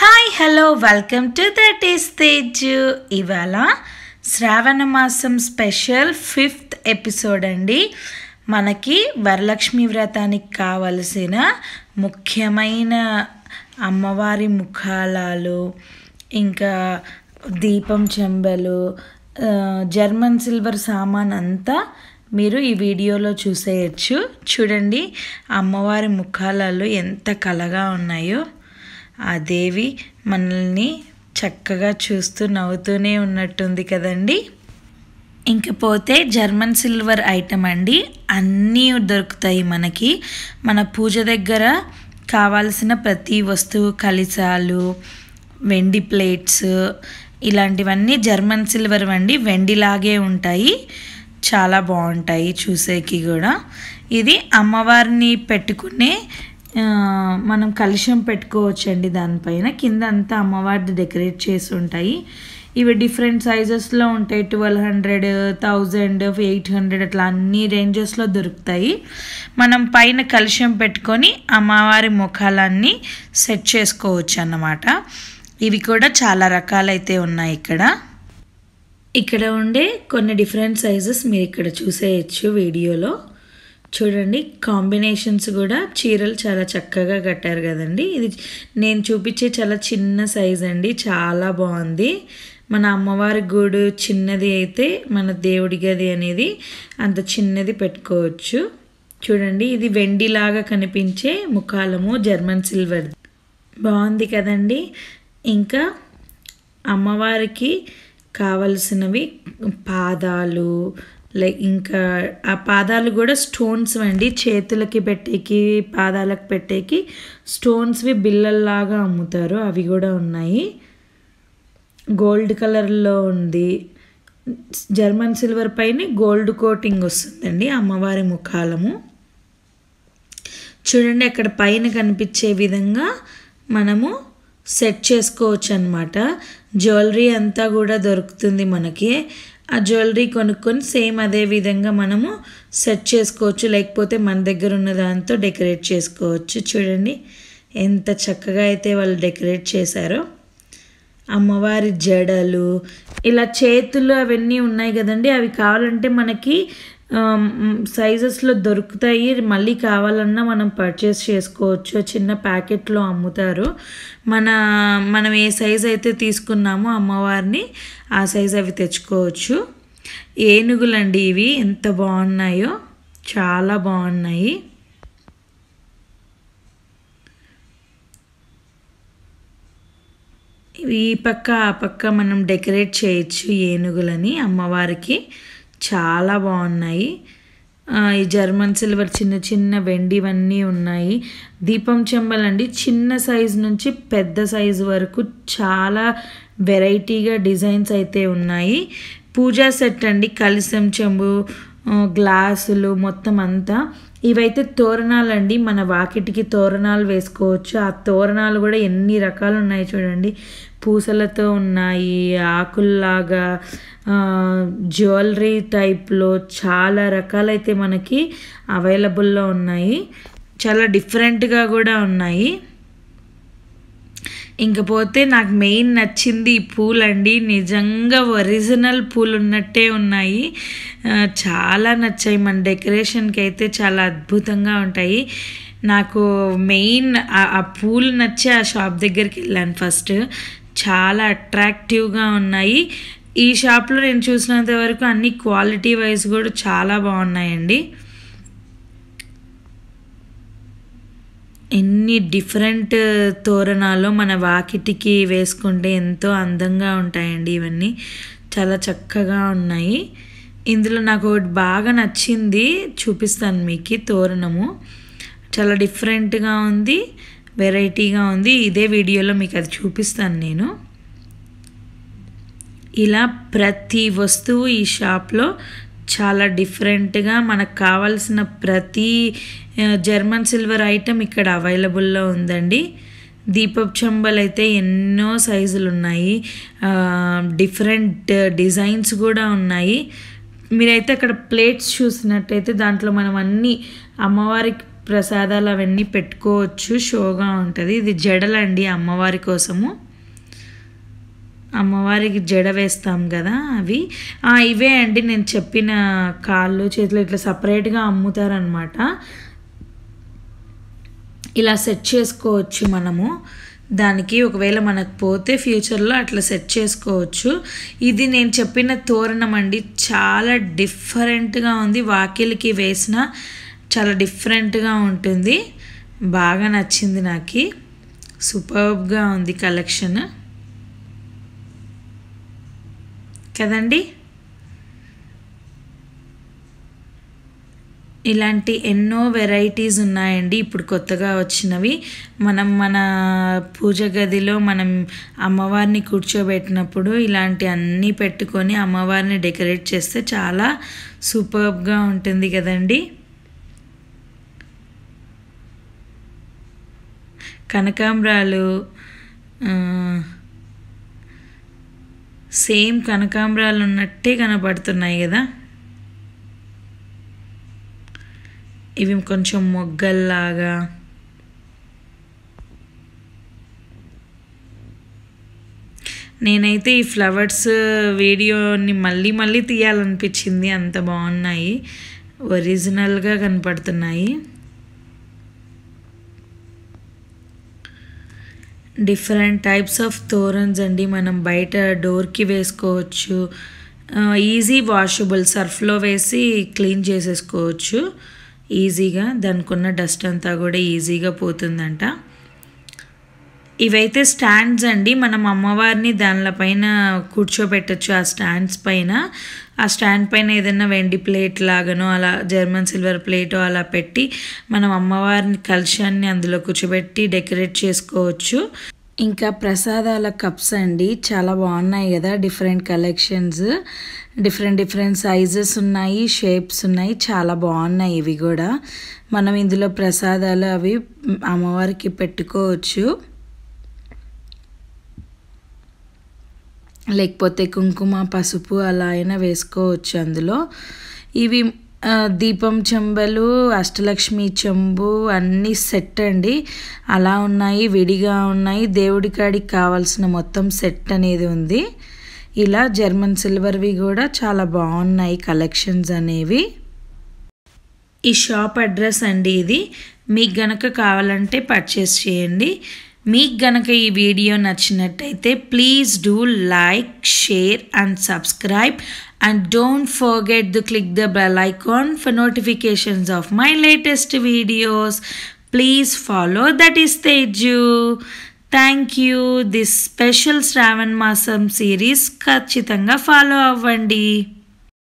hi hello welcome to that is Tej ఇవాళ శ్రావణ మాసం స్పెషల్ ఫిఫ్త్ ఎపిసోడ్ అండి మనకి వరలక్ష్మి వ్రతానికి కావలసిన ముఖ్యమైన అమ్మవారి ముఖాలాలు ఇంకా దీపం చెంబలు జర్మన్ సిల్వర్ సామాన్ అంతా మీరు ఈ వీడియోలో చూసేయచ్చు చూడండి అమ్మవారి ముఖాలలో ఎంత కలగా ఉన్నాయో ఆ దేవి మనల్ని చక్కగా చూస్తూ నవ్వుతూనే ఉన్నట్టుంది కదండి ఇంకపోతే జర్మన్ సిల్వర్ ఐటమ్ అండి అన్నీ దొరుకుతాయి మనకి మన పూజ దగ్గర కావాల్సిన ప్రతి వస్తువు కలిసాలు వెండి ప్లేట్స్ ఇలాంటివన్నీ జర్మన్ సిల్వర్ వండి వెండిలాగే ఉంటాయి చాలా బాగుంటాయి చూసేకి కూడా ఇది అమ్మవారిని పెట్టుకునే మనం కలుషం పెట్టుకోవచ్చండి దానిపైన కింద అంతా అమ్మవారిది డెకరేట్ చేసి ఉంటాయి ఇవి డిఫరెంట్ సైజెస్లో ఉంటాయి twelve hundred thousand eight hundred అట్లా అన్ని రేంజెస్లో దొరుకుతాయి మనం పైన కలుషం పెట్టుకొని అమ్మవారి ముఖాలన్నీ సెట్ చేసుకోవచ్చు అన్నమాట ఇవి కూడా చాలా రకాలైతే ఉన్నాయి ఇక్కడ ఇక్కడ ఉండే కొన్ని డిఫరెంట్ సైజెస్ మీరు ఇక్కడ చూసేయచ్చు వీడియోలో చూడండి కాంబినేషన్స్ కూడా చీరలు చాలా చక్కగా కట్టారు కదండి ఇది నేను చూపించే చాలా చిన్న సైజ్ అండి చాలా బాగుంది మన అమ్మవారి గూడు చిన్నది అయితే మన దేవుడి గది అనేది అంత చిన్నది పెట్టుకోవచ్చు చూడండి ఇది వెండిలాగా కనిపించే ముఖాలము జర్మన్ సిల్వర్ బాగుంది కదండి ఇంకా అమ్మవారికి కావలసినవి పాదాలు లైక్ ఇంకా ఆ పాదాలు కూడా స్టోన్స్ అండి చేతులకి పెట్టేకి పాదాలకు పెట్టేకి స్టోన్స్వి బిల్లల్లాగా అమ్ముతారు అవి కూడా ఉన్నాయి గోల్డ్ కలర్లో ఉంది జర్మన్ సిల్వర్ పైన గోల్డ్ కోటింగ్ వస్తుందండి అమ్మవారి ముఖాలము చూడండి అక్కడ పైన కనిపించే విధంగా మనము సెట్ చేసుకోవచ్చు అనమాట జ్యువెలరీ అంతా కూడా దొరుకుతుంది మనకి ఆ జ్యువెలరీ కొనుక్కొని సేమ్ అదే విధంగా మనము సెట్ చేసుకోవచ్చు లేకపోతే మన దగ్గర ఉన్న దాంతో డెకరేట్ చేసుకోవచ్చు చూడండి ఎంత చక్కగా అయితే వాళ్ళు డెకరేట్ చేశారో అమ్మవారి జడలు ఇలా చేతులు అవన్నీ ఉన్నాయి కదండి అవి కావాలంటే మనకి సైజెస్లో దొరుకుతాయి మళ్ళీ కావాలన్నా మనం పర్చేస్ చేసుకోవచ్చు చిన్న ప్యాకెట్లో అమ్ముతారు మన మనం ఏ సైజు అయితే తీసుకున్నామో అమ్మవారిని ఆ సైజు అవి తెచ్చుకోవచ్చు ఏనుగులండి ఇవి ఎంత బాగున్నాయో చాలా బాగున్నాయి ఈ పక్క ఆ పక్క మనం డెకరేట్ చేయొచ్చు ఏనుగులని అమ్మవారికి చాలా బాగున్నాయి ఈ జర్మన్ సిల్వర్ చిన్న చిన్న వెండివన్నీ ఉన్నాయి దీపం చెంబల్ అండి చిన్న సైజు నుంచి పెద్ద సైజు వరకు చాలా వెరైటీగా డిజైన్స్ అయితే ఉన్నాయి పూజా సెట్ అండి కలిసం చెంబు గ్లాసులు మొత్తం అంతా ఇవైతే తోరణాలు అండి మన వాకిటికి తోరణాలు వేసుకోవచ్చు ఆ తోరణాలు కూడా ఎన్ని రకాలు ఉన్నాయి చూడండి పూసలతో ఉన్నాయి ఆకుల్లాగా జ్యువెలరీ టైప్లో చాలా రకాలైతే మనకి అవైలబుల్లో ఉన్నాయి చాలా డిఫరెంట్గా కూడా ఉన్నాయి ఇంకపోతే నాకు మెయిన్ నచ్చింది ఈ పూలండి నిజంగా ఒరిజినల్ పూలు ఉన్నట్టే ఉన్నాయి చాలా నచ్చాయి మన డెకరేషన్కి అయితే చాలా అద్భుతంగా ఉంటాయి నాకు మెయిన్ ఆ పూలు నచ్చి ఆ షాప్ దగ్గరికి వెళ్ళాను ఫస్ట్ చాలా అట్రాక్టివ్గా ఉన్నాయి ఈ షాప్లో నేను చూసినంత వరకు అన్ని క్వాలిటీ వైజ్ కూడా చాలా బాగున్నాయండి ఎన్ని డిఫరెంట్ uh, తోరణాలు మన వాకిటికి వేసుకుంటే ఎంతో అందంగా ఉంటాయండి ఇవన్నీ చాలా చక్కగా ఉన్నాయి ఇందులో నాకు ఒకటి బాగా నచ్చింది చూపిస్తాను మీకు తోరణము చాలా డిఫరెంట్గా ఉంది వెరైటీగా ఉంది ఇదే వీడియోలో మీకు అది చూపిస్తాను నేను ఇలా ప్రతి వస్తువు ఈ షాప్లో చాలా డిఫరెంట్గా మనకు కావాల్సిన ప్రతి జర్మన్ సిల్వర్ ఐటెం ఇక్కడ అవైలబుల్లో ఉందండి దీపప్ చంబల్ అయితే ఎన్నో సైజులు ఉన్నాయి డిఫరెంట్ డిజైన్స్ కూడా ఉన్నాయి మీరైతే అక్కడ ప్లేట్స్ చూసినట్టయితే దాంట్లో మనం అన్నీ అమ్మవారికి ప్రసాదాలు అవన్నీ పెట్టుకోవచ్చు షోగా ఉంటుంది ఇది జడలండి అమ్మవారి కోసము అమ్మవారికి జడ వేస్తాం కదా అవి ఇవే అండి నేను చెప్పిన కాళ్ళు చేతులు ఇట్లా సపరేట్గా అమ్ముతారనమాట ఇలా సెట్ చేసుకోవచ్చు మనము దానికి ఒకవేళ మనకు పోతే ఫ్యూచర్లో అట్లా సెట్ చేసుకోవచ్చు ఇది నేను చెప్పిన తోరణం అండి చాలా డిఫరెంట్గా ఉంది వాకిలికి వేసిన చాలా డిఫరెంట్గా ఉంటుంది బాగా నచ్చింది నాకు సూపర్బ్గా ఉంది కలెక్షన్ కదండి ఇలాంటి ఎన్నో వెరైటీస్ ఉన్నాయండి ఇప్పుడు కొత్తగా వచ్చినవి మనం మన పూజ గదిలో మనం అమ్మవారిని కూర్చోబెట్టినప్పుడు ఇలాంటి అన్నీ పెట్టుకొని అమ్మవారిని డెకరేట్ చేస్తే చాలా సూపర్బ్గా ఉంటుంది కదండీ కనకాంబరాలు సేమ్ కనకాంబరాలు ఉన్నట్టే కనబడుతున్నాయి కదా ఇవి కొంచెం మొగ్గల్లాగా నేనైతే ఈ ఫ్లవర్స్ వీడియోని మళ్ళీ మళ్ళీ తీయాలనిపించింది అంత బాగున్నాయి ఒరిజినల్గా కనపడుతున్నాయి డిఫరెంట్ టైప్స్ ఆఫ్ తోరన్స్ అండి మనం బయట డోర్కి వేసుకోవచ్చు ఈజీ వాషబుల్ సర్ఫ్లో వేసి క్లీన్ చేసేసుకోవచ్చు ఈజీగా దానికి ఉన్న డస్ట్ అంతా కూడా ఈజీగా పోతుందంట ఇవైతే స్టాండ్స్ అండి మనం అమ్మవారిని దానిపైన కూర్చోబెట్టచ్చు ఆ స్టాండ్స్ పైన ఆ స్టాండ్ పైన ఏదైనా వెండి ప్లేట్ లాగానో అలా జర్మన్ సిల్వర్ ప్లేట్ అలా పెట్టి మనం అమ్మవారిని కలిశాన్ని అందులో కూర్చోబెట్టి డెకరేట్ చేసుకోవచ్చు ఇంకా ప్రసాదాల కప్స్ అండి చాలా బాగున్నాయి కదా different collections different different sizes ఉన్నాయి షేప్స్ ఉన్నాయి చాలా బాగున్నాయి ఇవి కూడా మనం ఇందులో ప్రసాదాలు అవి అమ్మవారికి పెట్టుకోవచ్చు లేకపోతే కుంకుమ పసుపు అలా అయినా వేసుకోవచ్చు అందులో ఇవి దీపం చెంబలు అష్టలక్ష్మి చెంబు అన్నీ సెట్ అండి అలా ఉన్నాయి విడిగా ఉన్నాయి దేవుడి కాడికి కావాల్సిన మొత్తం సెట్ అనేది ఉంది ఇలా జర్మన్ సిల్వర్వి కూడా చాలా బాగున్నాయి కలెక్షన్స్ అనేవి ఈ షాప్ అడ్రస్ అండి ఇది మీకు గనక కావాలంటే పర్చేస్ చేయండి మీకు గనక ఈ వీడియో నచ్చినట్టయితే please do like share and subscribe and don't forget to click the bell icon for notifications of my latest videos please follow that is Teju thank you this special Shravan masam series ఖచ్చితంగా follow అవ్వండి